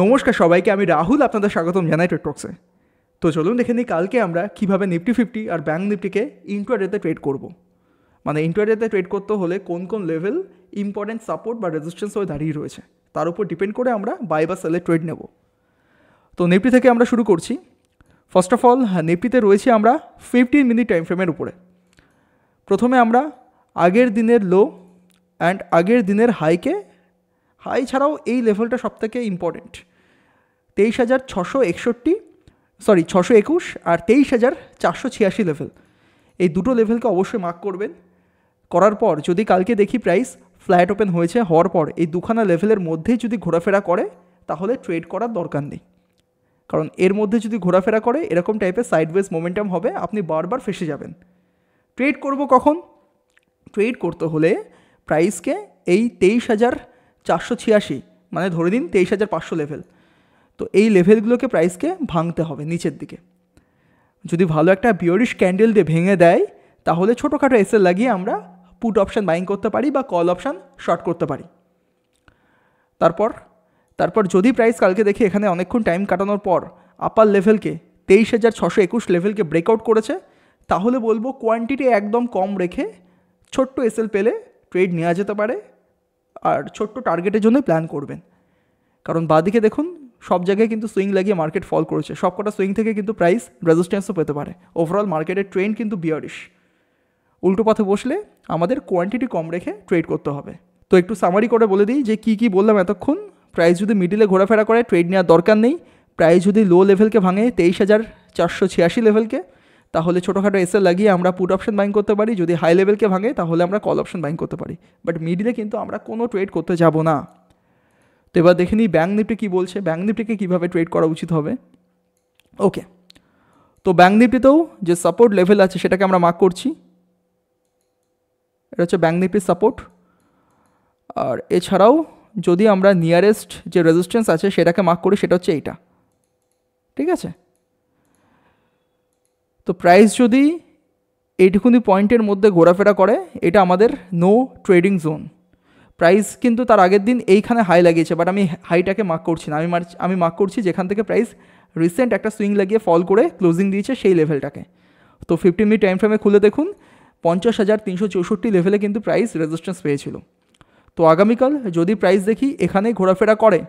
নমস্কার সবাইকে আমি রাহুল আপনাদের স্বাগতম জানাই ট্রেডটক্সে তো চলুন দেখে নিই কালকে আমরা কীভাবে নিফটি ফিফটি আর ব্যাঙ্ক নিফটিকে ইন্টারডেতে ট্রেড করব। মানে ইন্টারডেতে ট্রেড করতে হলে কোন কোন লেভেল ইম্পর্টেন্ট সাপোর্ট বা রেজিস্ট্যান্স হয়ে দাঁড়িয়ে রয়েছে তার উপর ডিপেন্ড করে আমরা বাই বা সেলে ট্রেড নেব তো নিফটি থেকে আমরা শুরু করছি ফার্স্ট অফ অল নিফটিতে রয়েছি আমরা ফিফটিন মিনিট টাইম ফ্রেমের উপরে প্রথমে আমরা আগের দিনের লো অ্যান্ড আগের দিনের হাইকে হাই ছাড়াও এই লেভেলটা সবথেকে ইম্পর্টেন্ট তেইশ হাজার ছশো একষট্টি সরি ছশো একুশ আর তেইশ হাজার চারশো ছিয়াশি লেভেল এই দুটো লেভেলকে অবশ্যই মার্ক করবেন করার পর যদি কালকে দেখি প্রাইস ফ্ল্যাট ওপেন হয়েছে হওয়ার পর এই দুখানা লেভেলের মধ্যেই যদি ঘোরাফেরা করে তাহলে ট্রেড করার দরকার নেই কারণ এর মধ্যে যদি ঘোরাফেরা করে এরকম টাইপের সাইডওয়েজ মোমেন্টাম হবে আপনি বারবার ফেসে যাবেন ট্রেড করব কখন ট্রেড করতে হলে প্রাইসকে এই তেইশ হাজার চারশো ছিয়াশি মানে ধরে দিন তেইশ হাজার পাঁচশো লেভেল তো এই লেভেলগুলোকে প্রাইসকে ভাঙতে হবে নিচের দিকে যদি ভালো একটা বিওরিশ ক্যান্ডেল দিয়ে ভেঙে দেয় তাহলে ছোটোখাটো এসে লাগিয়ে আমরা পুট অপশান বাইং করতে পারি বা কল অপশান শর্ট করতে পারি তারপর তারপর যদি প্রাইস কালকে দেখি এখানে অনেকক্ষণ টাইম কাটানোর পর আপার লেভেলকে তেইশ হাজার ছশো একুশ লেভেলকে ব্রেকআউট করেছে তাহলে বলবো কোয়ান্টিটি একদম কম রেখে ছোট্ট এসএল পেলে ট্রেড নেওয়া যেতে পারে আর ছোট্ট টার্গেটের জন্যই প্ল্যান করবেন কারণ বাদিকে দেখুন সব জায়গায় কিন্তু সুইং লাগিয়ে মার্কেট ফল করেছে সব কটা সুইং থেকে কিন্তু প্রাইস রেজিস্ট্যান্সও পেতে পারে ওভারঅল মার্কেটের ট্রেন্ড কিন্তু বিয়ারিশ উল্টো পথে বসলে আমাদের কোয়ান্টিটি কম রেখে ট্রেড করতে হবে তো একটু সামারি করে বলে দিই যে কী কী বললাম এতক্ষণ প্রাইস যদি মিডিলে ঘোরাফেরা করে ট্রেড নেওয়ার দরকার নেই প্রাইস যদি লো লেভেলকে ভাঙে তেইশ হাজার চারশো ছিয়াশি লেভেলকে তাহলে ছোটোখাটো এসে লাগিয়ে আমরা পুট অপশন বাইং করতে পারি যদি হাই লেভেলকে ভাঙে তাহলে আমরা কল অপশন বাইং করতে পারি বাট মিডিলে কিন্তু আমরা কোনো ট্রেড করতে যাব না তো এবার দেখে নিই ব্যাঙ্ক নিফটি কী বলছে ব্যাঙ্ক নিফটিকে কীভাবে ট্রেড করা উচিত হবে ওকে তো ব্যাঙ্ক নিফটিতেও যে সাপোর্ট লেভেল আছে সেটাকে আমরা মার্ক করছি এটা হচ্ছে ব্যাঙ্ক নিফটির সাপোর্ট আর এছাড়াও যদি আমরা নিয়ারেস্ট যে রেজিস্ট্যান্স আছে সেটাকে মার্ক করি সেটা হচ্ছে এইটা ঠিক আছে তো প্রাইস যদি এইটুকুনি পয়েন্টের মধ্যে ঘোরাফেরা করে এটা আমাদের নো ট্রেডিং জোন প্রাইস কিন্তু তার আগের দিন এইখানে হাই লাগিয়েছে বাট আমি হাইটাকে মার্ক করছি না আমি মার্চ আমি মার্ক করছি যেখান থেকে প্রাইস রিসেন্ট একটা সুইং লাগিয়ে ফল করে ক্লোজিং দিয়েছে সেই লেভেলটাকে তো ফিফটিন মিনিট টাইম ফ্রেমে খুলে দেখুন পঞ্চাশ হাজার তিনশো চৌষট্টি লেভেলে কিন্তু প্রাইস রেজিস্ট্যান্স পেয়েছিল তো আগামীকাল যদি প্রাইস দেখি এখানে ঘোরাফেরা করে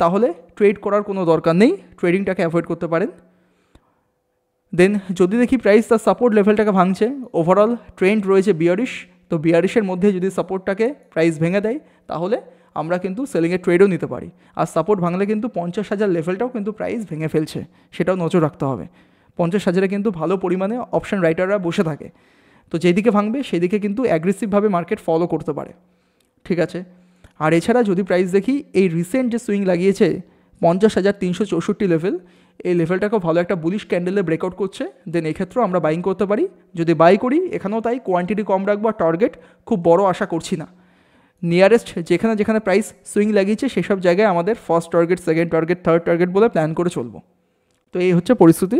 তাহলে ট্রেড করার কোনো দরকার নেই ট্রেডিংটাকে অ্যাভয়েড করতে পারেন দেন যদি দেখি প্রাইস তার সাপোর্ট লেভেলটাকে ভাঙছে ওভারঅল ট্রেন্ড রয়েছে বিয়ারিশ তো বিয়ারিশের মধ্যে যদি সাপোর্টটাকে প্রাইস ভেঙে দেয় তাহলে আমরা কিন্তু সেলিংয়ের ট্রেডও নিতে পারি আর সাপোর্ট ভাঙলে কিন্তু পঞ্চাশ হাজার লেভেলটাও কিন্তু প্রাইস ভেঙে ফেলছে সেটাও নজর রাখতে হবে পঞ্চাশ হাজারে কিন্তু ভালো পরিমাণে অপশান রাইটাররা বসে থাকে তো যেদিকে ভাঙবে সেদিকে কিন্তু অ্যাগ্রেসিভভাবে মার্কেট ফলো করতে পারে ঠিক আছে আর এছাড়া যদি প্রাইস দেখি এই রিসেন্ট যে সুইং লাগিয়েছে পঞ্চাশ হাজার তিনশো চৌষট্টি লেভেল এই লেভেলটাকেও ভালো একটা বুলিশ ক্যান্ডেলে ব্রেকআউট করছে দেন এক্ষেত্রেও আমরা বাইং করতে পারি যদি বাই করি এখানেও তাই কোয়ান্টিটি কম রাখবো আর টার্গেট খুব বড় আশা করছি না নিয়ারেস্ট যেখানে যেখানে প্রাইস সুইং লাগিয়েছে সেসব জায়গায় আমাদের first target second target third target বলে প্ল্যান করে চলবো তো এই হচ্ছে পরিস্থিতি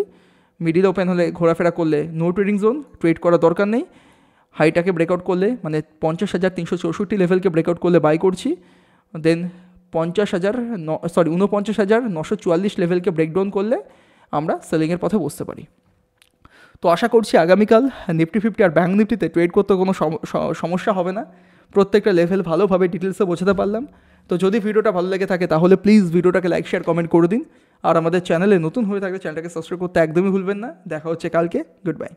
মিডিল ওপেন হলে ঘোরাফেরা করলে নো ট্রেডিং জোন ট্রেড করা দরকার নেই হাইটাকে ব্রেকআউট করলে মানে পঞ্চাশ হাজার তিনশো চৌষট্টি লেভেলকে ব্রেকআউট করলে বাই করছি দেন পঞ্চাশ হাজার ন সরি উনপঞ্চাশ হাজার নশো চুয়াল্লিশ লেভেলকে ব্রেকডাউন করলে আমরা সেলিংয়ের পথে বসতে পারি তো আশা করছি আগামীকাল নিফটি ফিফটি আর ব্যাঙ্ক নিফটিতে ট্রেড করতে কোনো সমস্যা হবে না প্রত্যেকটা লেভেল ভালোভাবে ডিটেলসে বোঝাতে পারলাম তো যদি ভিডিওটা ভালো লেগে থাকে তাহলে প্লিজ ভিডিওটাকে লাইক শেয়ার কমেন্ট করে দিন আর আমাদের চ্যানেলে নতুন হয়ে থাকলে চ্যানেলটাকে সাবস্ক্রাইব করতে একদমই ভুলবেন না দেখা হচ্ছে কালকে গুড বাই